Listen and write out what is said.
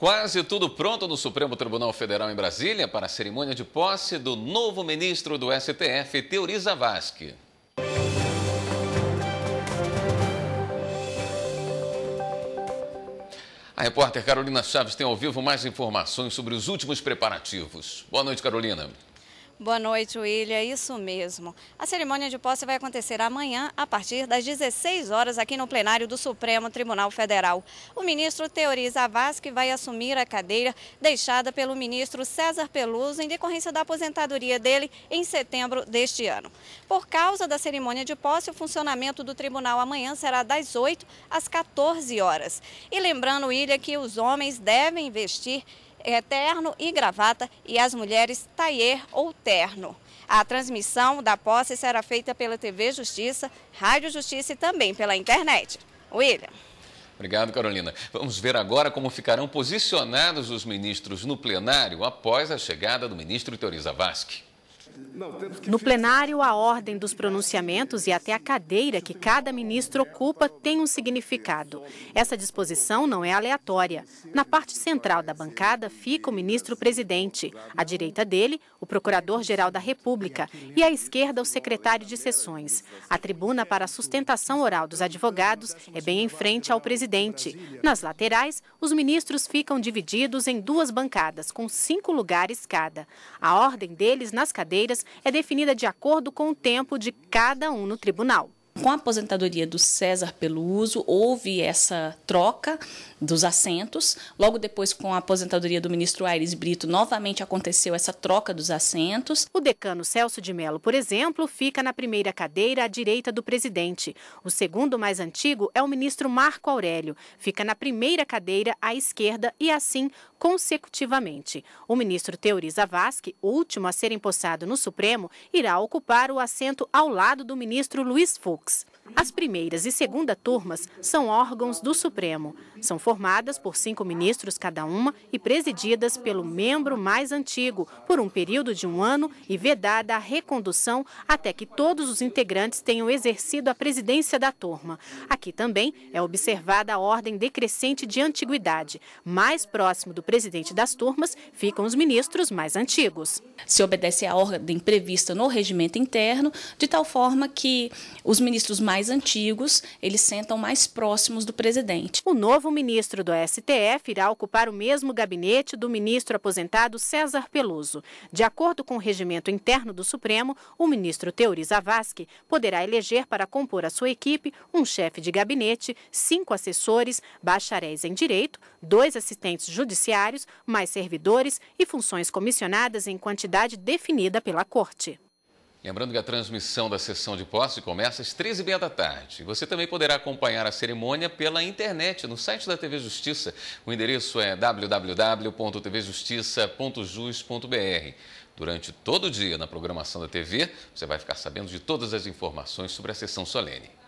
Quase tudo pronto no Supremo Tribunal Federal em Brasília para a cerimônia de posse do novo ministro do STF, Teoriza Vasque. A repórter Carolina Chaves tem ao vivo mais informações sobre os últimos preparativos. Boa noite, Carolina. Boa noite, William. É isso mesmo. A cerimônia de posse vai acontecer amanhã, a partir das 16 horas, aqui no plenário do Supremo Tribunal Federal. O ministro Teori Zavascki vai assumir a cadeira deixada pelo ministro César Peluso em decorrência da aposentadoria dele em setembro deste ano. Por causa da cerimônia de posse, o funcionamento do tribunal amanhã será das 8 às 14 horas. E lembrando, William, que os homens devem vestir eterno é e gravata e as mulheres taier ou terno. A transmissão da posse será feita pela TV Justiça, Rádio Justiça e também pela internet. William. Obrigado, Carolina. Vamos ver agora como ficarão posicionados os ministros no plenário após a chegada do ministro Teoriza Vasque. No plenário, a ordem dos pronunciamentos e até a cadeira que cada ministro ocupa tem um significado. Essa disposição não é aleatória. Na parte central da bancada fica o ministro-presidente, à direita dele, o procurador-geral da República e à esquerda, o secretário de sessões. A tribuna para a sustentação oral dos advogados é bem em frente ao presidente. Nas laterais, os ministros ficam divididos em duas bancadas, com cinco lugares cada. A ordem deles nas cadeiras é definida de acordo com o tempo de cada um no tribunal. Com a aposentadoria do César pelo uso, houve essa troca dos assentos. Logo depois, com a aposentadoria do ministro Aires Brito, novamente aconteceu essa troca dos assentos. O decano Celso de Mello, por exemplo, fica na primeira cadeira à direita do presidente. O segundo mais antigo é o ministro Marco Aurélio, fica na primeira cadeira à esquerda e assim consecutivamente. O ministro Teori Zavascki, último a ser empossado no Supremo, irá ocupar o assento ao lado do ministro Luiz Fux. As primeiras e segunda turmas são órgãos do Supremo. São formadas por cinco ministros cada uma e presididas pelo membro mais antigo, por um período de um ano e vedada a recondução até que todos os integrantes tenham exercido a presidência da turma. Aqui também é observada a ordem decrescente de antiguidade. Mais próximo do presidente das turmas ficam os ministros mais antigos. Se obedece à ordem prevista no regimento interno, de tal forma que os ministros ministros mais antigos, eles sentam mais próximos do presidente. O novo ministro do STF irá ocupar o mesmo gabinete do ministro aposentado César Peluso. De acordo com o regimento interno do Supremo, o ministro Teori Zavascki poderá eleger para compor a sua equipe um chefe de gabinete, cinco assessores, bacharéis em direito, dois assistentes judiciários, mais servidores e funções comissionadas em quantidade definida pela Corte. Lembrando que a transmissão da sessão de posse começa às 13h30 da tarde. Você também poderá acompanhar a cerimônia pela internet, no site da TV Justiça. O endereço é www.tvjustiça.jus.br. Durante todo o dia, na programação da TV, você vai ficar sabendo de todas as informações sobre a sessão solene.